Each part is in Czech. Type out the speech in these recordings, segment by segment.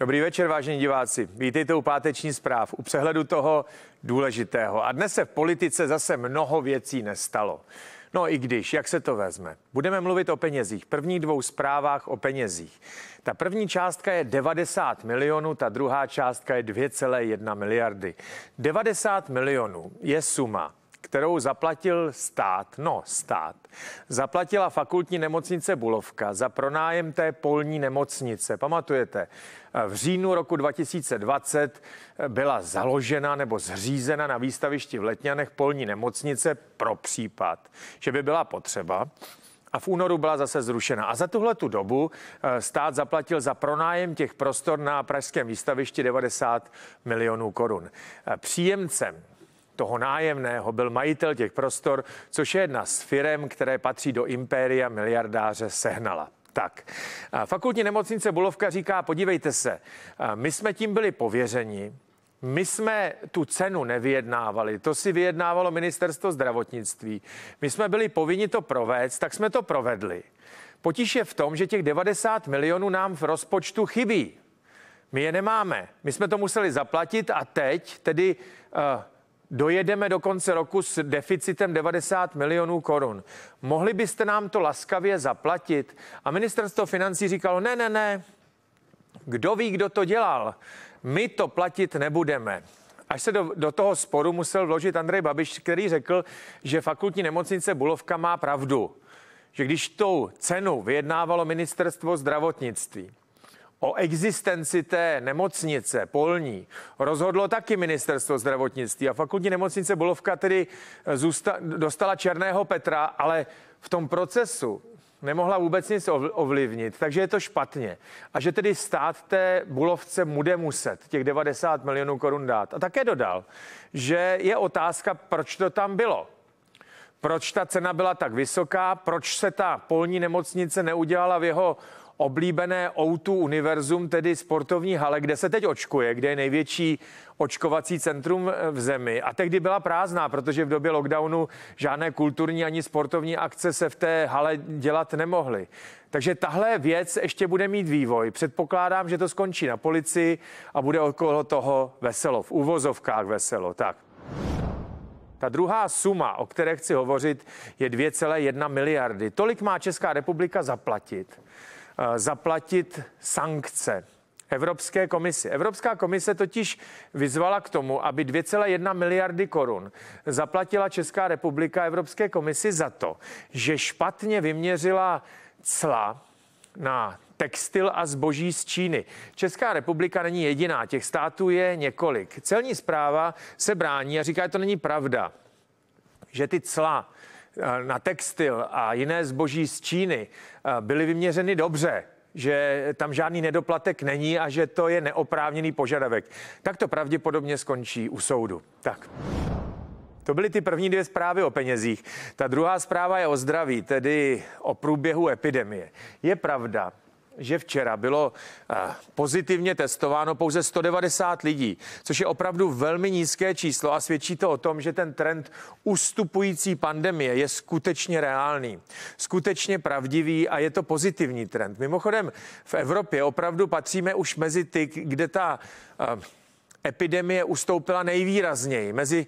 Dobrý večer, vážení diváci. Vítejte u páteční zpráv, u přehledu toho důležitého. A dnes se v politice zase mnoho věcí nestalo. No i když, jak se to vezme? Budeme mluvit o penězích, První dvou zprávách o penězích. Ta první částka je 90 milionů, ta druhá částka je 2,1 miliardy. 90 milionů je suma, kterou zaplatil stát, no stát, zaplatila fakultní nemocnice Bulovka za pronájem té polní nemocnice. Pamatujete, v říjnu roku 2020 byla založena nebo zřízena na výstavišti v Letňanech polní nemocnice pro případ, že by byla potřeba a v únoru byla zase zrušena. A za tuhle tu dobu eh, stát zaplatil za pronájem těch prostor na pražském výstavišti 90 milionů korun. Eh, příjemcem toho nájemného byl majitel těch prostor, což je jedna z firem, které patří do impéria miliardáře Sehnala. Tak, fakultní nemocnice Bulovka říká, podívejte se, my jsme tím byli pověřeni, my jsme tu cenu nevyjednávali, to si vyjednávalo ministerstvo zdravotnictví. My jsme byli povinni to provést, tak jsme to provedli. Potíž je v tom, že těch 90 milionů nám v rozpočtu chybí. My je nemáme. My jsme to museli zaplatit a teď tedy uh, dojedeme do konce roku s deficitem 90 milionů korun. Mohli byste nám to laskavě zaplatit? A ministerstvo financí říkalo, ne, ne, ne, kdo ví, kdo to dělal? My to platit nebudeme. Až se do, do toho sporu musel vložit Andrej Babiš, který řekl, že fakultní nemocnice Bulovka má pravdu, že když tou cenu vyjednávalo ministerstvo zdravotnictví, O existenci té nemocnice polní rozhodlo taky ministerstvo zdravotnictví a fakultní nemocnice Bolovka tedy eh, zůsta- dostala Černého Petra, ale v tom procesu nemohla vůbec nic ovlivnit, takže je to špatně. A že tedy stát té Bulovce bude muset těch 90 milionů korun dát. A také dodal, že je otázka, proč to tam bylo. Proč ta cena byla tak vysoká, proč se ta polní nemocnice neudělala v jeho oblíbené O2 univerzum, tedy sportovní hale, kde se teď očkuje, kde je největší očkovací centrum e, v zemi. A tehdy byla prázdná, protože v době lockdownu žádné kulturní ani sportovní akce se v té hale dělat nemohly. Takže tahle věc ještě bude mít vývoj. Předpokládám, že to skončí na policii a bude okolo toho veselo, v úvozovkách veselo. Tak. Ta druhá suma, o které chci hovořit, je 2,1 miliardy. Tolik má Česká republika zaplatit Eh, zaplatit sankce. Evropské komisi. Evropská komise totiž vyzvala k tomu, aby 2,1 miliardy korun zaplatila Česká republika Evropské komisi za to, že špatně vyměřila cla na textil a zboží z Číny. Česká republika není jediná, těch států je několik. Celní zpráva se brání a říká, že to není pravda, že ty cla na textil a jiné zboží z Číny byly vyměřeny dobře, že tam žádný nedoplatek není a že to je neoprávněný požadavek. Tak to pravděpodobně skončí u soudu. Tak. To byly ty první dvě zprávy o penězích. Ta druhá zpráva je o zdraví, tedy o průběhu epidemie. Je pravda, že včera bylo eh, pozitivně testováno pouze 190 lidí, což je opravdu velmi nízké číslo a svědčí to o tom, že ten trend ustupující pandemie je skutečně reálný, skutečně pravdivý a je to pozitivní trend. Mimochodem, v Evropě opravdu patříme už mezi ty, kde ta eh, epidemie ustoupila nejvýrazněji. Mezi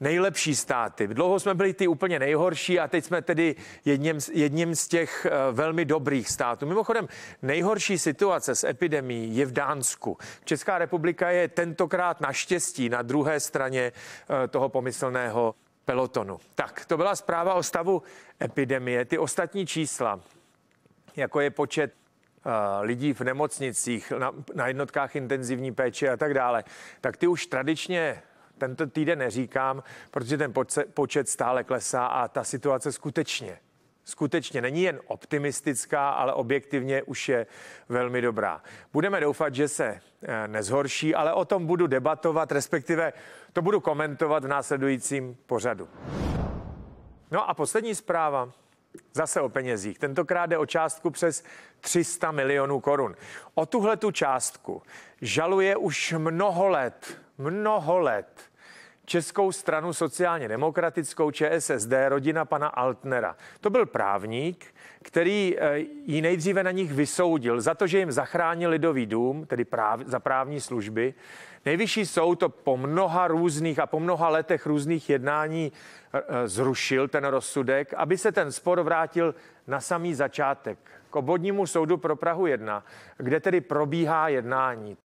nejlepší státy. Dlouho jsme byli ty úplně nejhorší a teď jsme tedy jedním, jedním z těch eh, velmi dobrých států. Mimochodem, nejhorší situace s epidemí je v Dánsku. Česká republika je tentokrát naštěstí na druhé straně eh, toho pomyslného pelotonu. Tak, to byla zpráva o stavu epidemie. Ty ostatní čísla, jako je počet eh, lidí v nemocnicích, na, na jednotkách intenzivní péče a tak dále, tak ty už tradičně tento týden neříkám, protože ten počet stále klesá a ta situace skutečně skutečně není jen optimistická, ale objektivně už je velmi dobrá. Budeme doufat, že se eh, nezhorší, ale o tom budu debatovat, respektive to budu komentovat v následujícím pořadu. No a poslední zpráva. Zase o penězích. Tentokrát jde o částku přes 300 milionů korun. O tuhle tu částku žaluje už mnoho let, mnoho let Českou stranu sociálně demokratickou ČSSD, rodina pana Altnera. To byl právník, který eh, ji nejdříve na nich vysoudil za to, že jim zachránil lidový dům, tedy práv, za právní služby. Nejvyšší soud to po mnoha různých a po mnoha letech různých jednání eh, eh, zrušil ten rozsudek, aby se ten spor vrátil na samý začátek k obvodnímu soudu pro Prahu 1, kde tedy probíhá jednání.